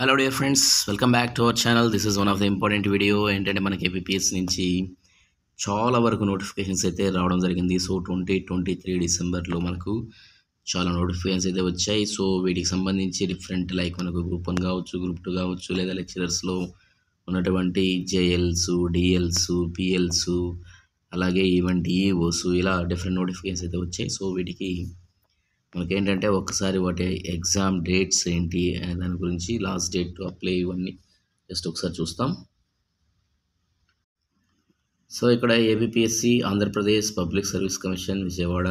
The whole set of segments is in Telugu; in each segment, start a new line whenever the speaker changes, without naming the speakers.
hello dear friends welcome back to our channel this is one of the important video ఏంటంటే మనకి ఏపీఎస్ నుంచి చాలా వరకు నోటిఫికేషన్స్ అయితే రావడం జరిగింది సో ట్వంటీ ట్వంటీ త్రీ డిసెంబర్లో మనకు చాలా నోటిఫికేషన్స్ అయితే వచ్చాయి సో వీటికి సంబంధించి డిఫరెంట్ లైక్ మనకు గ్రూప్ వన్ కావచ్చు గ్రూప్ టూ కావచ్చు లేదా లెక్చరర్స్లో ఉన్నటువంటి జేఎల్స్ డిఎల్స్ పిఎల్స్ అలాగే ఈవెంట్ ఈఓస్ ఇలా డిఫరెంట్ నోటిఫికేషన్స్ అయితే వచ్చాయి సో వీటికి మనకేంటంటే ఒక్కసారి వాటి ఎగ్జామ్ డేట్స్ ఏంటి అనే దాని గురించి లాస్ట్ డేట్ టు అప్లై ఇవన్నీ జస్ట్ ఒకసారి చూస్తాం సో ఇక్కడ APPSC Andhra Pradesh public service commission Vijayawada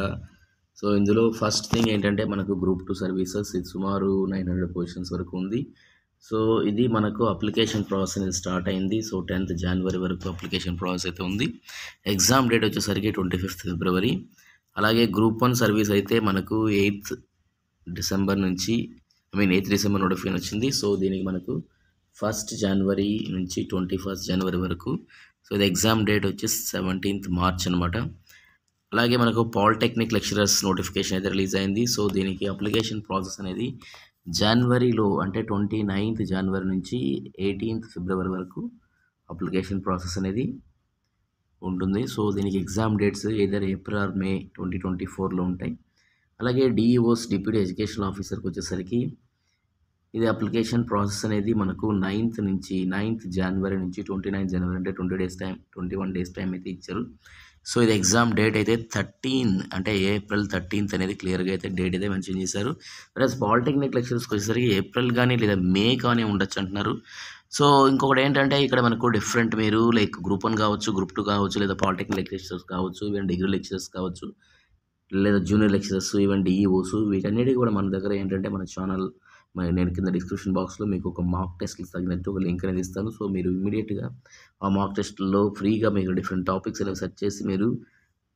so ఇందులో ఫస్ట్ థింగ్ ఏంటంటే మనకు గ్రూప్ టూ సర్వీసెస్ ఇది సుమారు నైన్ హండ్రెడ్ పొజిషన్స్ వరకు ఉంది సో ఇది మనకు అప్లికేషన్ ప్రాసెస్ అనేది స్టార్ట్ అయింది సో టెన్త్ జనవరి వరకు అప్లికేషన్ ప్రాసెస్ అయితే ఉంది ఎగ్జామ్ డేట్ వచ్చేసరికి ట్వంటీ ఫిఫ్త్ ఫిబ్రవరి అలాగే గ్రూప్ వన్ సర్వీస్ అయితే మనకు ఎయిత్ డిసెంబర్ నుంచి I mean eighth December notification వచ్చింది సో దీనికి మనకు ఫస్ట్ జనవరి నుంచి ట్వంటీ ఫస్ట్ జనవరి వరకు సో ఇది ఎగ్జామ్ డేట్ వచ్చి సెవెంటీన్త్ మార్చ్ అనమాట అలాగే మనకు పాలిటెక్నిక్ లెక్చరర్స్ నోటిఫికేషన్ అయితే రిలీజ్ అయింది సో దీనికి అప్లికేషన్ ప్రాసెస్ అనేది జనవరిలో అంటే ట్వంటీ నైన్త్ జనవరి నుంచి ఎయిటీన్త్ ఫిబ్రవరి వరకు అప్లికేషన్ ప్రాసెస్ అనేది ఉంటుంది సో దీనికి ఎగ్జామ్ డేట్స్ ఏదైనా April or May twenty twenty ఫోర్లో ఉంటాయి అలాగే డిఈఓస్ డిప్యూటీ ఎడ్యుకేషన్ ఆఫీసర్కి వచ్చేసరికి ఇది అప్లికేషన్ ప్రాసెస్ అనేది మనకు నైన్త్ నుంచి నైన్త్ జనవరి నుంచి ట్వంటీ నైన్త్ జనవరి అంటే twenty days time twenty one days time అయితే ఇచ్చారు సో ఇది ఎగ్జామ్ డేట్ అయితే థర్టీన్ అంటే ఏప్రిల్ థర్టీన్త్ అనేది క్లియర్గా అయితే డేట్ అయితే మెన్షన్ చేశారు ప్లస్ పాలిటెక్నిక్ లెక్చర్స్కి వచ్చేసరికి ఏప్రిల్ కానీ లేదా మే కానీ ఉండొచ్చు అంటున్నారు సో ఇంకొకటి ఏంటంటే ఇక్కడ మనకు డిఫరెంట్ మీరు లైక్ గ్రూప్ వన్ కావచ్చు గ్రూప్ టూ కావచ్చు లేదా పాలిటెక్నిక్ లెక్చరర్స్ కావచ్చు ఈవెన్ డిగ్రీ లెక్చరర్స్ కావచ్చు లేదా junior lecturers even DEOs e వీటన్నిటి కూడా మన దగ్గర ఏంటంటే మన ఛానల్ నేను కింద డిస్క్రిప్షన్ బాక్స్లో మీకు ఒక మాక్ టెస్ట్కి తగినట్టు ఒక లింక్ అనేది ఇస్తాను సో మీరు ఇమీడియట్గా ఆ మాక్ టెస్ట్లో ఫ్రీగా మీకు డిఫరెంట్ టాపిక్స్ అనేవి సెర్చ్ చేసి మీరు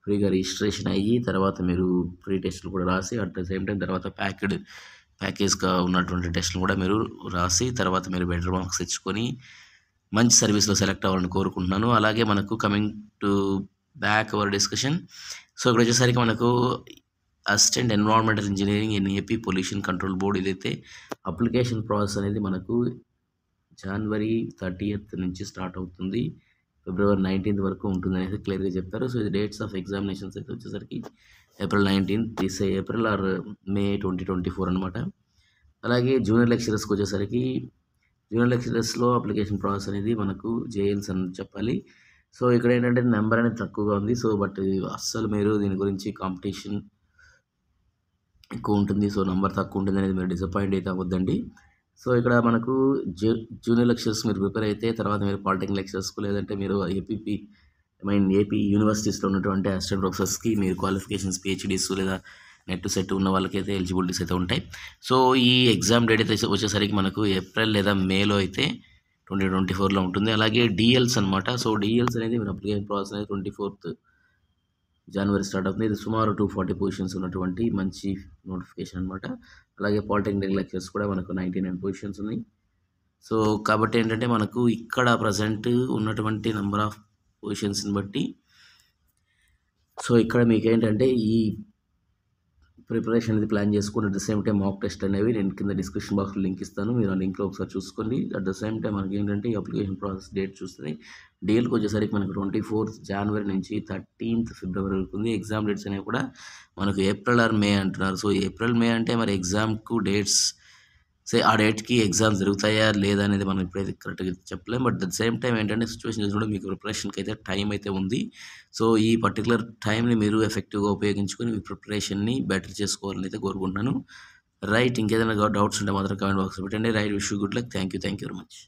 ఫ్రీగా రిజిస్ట్రేషన్ అయ్యి తర్వాత మీరు ఫ్రీ టెస్ట్లు కూడా రాసి అట్ ద సేమ్ టైం తర్వాత ప్యాక్డ్ ప్యాకేజ్గా ఉన్నటువంటి టెస్ట్లు కూడా మీరు రాసి తర్వాత మీరు బెటర్ మార్క్స్ తెచ్చుకొని మంచి సర్వీస్లో సెలెక్ట్ అవ్వాలని కోరుకుంటున్నాను అలాగే మనకు coming to back our discussion so ఇక్కడ వచ్చేసరికి మనకు assistant environmental engineering in AP pollution control board ఇదైతే అప్లికేషన్ ప్రాసెస్ అనేది మనకు జనవరి థర్టీయత్ నుంచి స్టార్ట్ అవుతుంది ఫిబ్రవరి నైన్టీన్త్ వరకు ఉంటుంది అనేది క్లియర్గా చెప్పారు సో ఇది డేట్స్ ఆఫ్ ఎగ్జామినేషన్స్ అయితే వచ్చేసరికి April nineteen this April or May twenty twenty four అనమాట అలాగే జూనియర్ లెక్చరర్స్కి వచ్చేసరికి జూనియర్ లెక్చరర్స్లో అప్లికేషన్ ప్రాసెస్ అనేది మనకు జేఎల్స్ అని చెప్పాలి సో ఇక్కడ ఏంటంటే నెంబర్ అనేది తక్కువగా ఉంది సో బట్ అస్సలు మీరు దీని గురించి కాంపిటీషన్ ఎక్కువ ఉంటుంది సో నెంబర్ తక్కువ ఉంటుంది అనేది మీరు డిసప్పాయింట్ అయితే అవ్వద్దండి సో ఇక్కడ మనకు జూ జూనియర్ లెక్చర్స్ మీరు ప్రిపేర్ అయితే తర్వాత మీరు పాలిటెక్నిక్ లెక్చర్స్కు లేదంటే మీరు ఏపీపీ మీన్ ఏపీ యూనివర్సిటీస్లో ఉన్నటువంటి అసిస్టెంట్ ప్రొఫెసర్స్కి మీరు క్వాలిఫికేషన్స్ పిహెచ్డీస్ లేదా నెట్ సెట్ ఉన్న వాళ్ళకైతే ఎలిజిబిలిటీస్ అయితే ఉంటాయి సో ఈ ఎగ్జామ్ డేట్ అయితే వచ్చేసరికి మనకు ఏప్రిల్ లేదా మేలో అయితే ట్వంటీ ట్వంటీ ఫోర్లో ఉంటుంది అలాగే డిఎల్స్ అనమాట సో డిఎల్స్ అనేది మీరు అప్లికేషన్ ప్రాసెస్ అనేది ట్వంటీ ఫోర్త్ జనవరి స్టార్ట్ అవుతుంది ఇది సుమారు టూ ఫార్టీ పొజిషన్స్ ఉన్నటువంటి మంచి నోటిఫికేషన్ అనమాట అలాగే పాలిటెక్నిక్ లెక్చర్స్ కూడా మనకు నైంటీ నైన్ పొజిషన్స్ ఉన్నాయి సో కాబట్టి ఏంటంటే మనకు ఇక్కడ ప్రజెంట్ ఉన్నటువంటి నెంబర్ ఆఫ్ పొజిషన్స్ని బట్టి సో ఇక్కడ మీకు ఏంటంటే ఈ ప్రిపరేషన్ అనేది ప్లాన్ చేసుకుని at the same time mock test అనేవి నేను కింద డిస్క్రిప్షన్ బాక్స్లో లింక్ ఇస్తాను మీరు ఆ లింక్లో ఒకసారి చూసుకోండి అట్ ద సేమ్ టైం మనకి ఏంటంటే ఈ అప్లికేషన్ ప్రాసెస్ డేట్ చూస్తుంది డేట్కి వచ్చేసరికి మనకు ట్వంటీ ఫోర్త్ జనవరి నుంచి థర్టీన్త్ ఫిబ్రవరి వరకు ఉంది ఎగ్జామ్ డేట్స్ అనేవి కూడా మనకు ఏప్రిల్ ఆర్ మే అంటున్నారు సో ఏప్రిల్ మే అంటే మరి ఎగ్జామ్కు డేట్స్ సో ఆ డేట్కి ఎగ్జామ్స్ జరుగుతాయా లేదా అనేది మనం ఇప్పుడైతే కరెక్ట్గా చెప్పలేము బట్ ద సేమ్ టైం ఏంటంటే సిచ్యువేషన్ చూసుకుంటే మీకు ప్రిపరేషన్కి అయితే టైం అయితే ఉంది సో ఈ పర్టికులర్ టైంని మీరు ఎఫెక్టివ్గా ఉపయోగించుకొని మీ ప్రిపరేషన్ని బెటర్ చేసుకోవాలని అయితే కోరుకుంటున్నాను రైట్ ఇంకేదైనా డౌట్స్ ఉంటే మాత్రం కామెంట్ బాక్స్ పెట్టండి right wish you good luck thank you thank you very much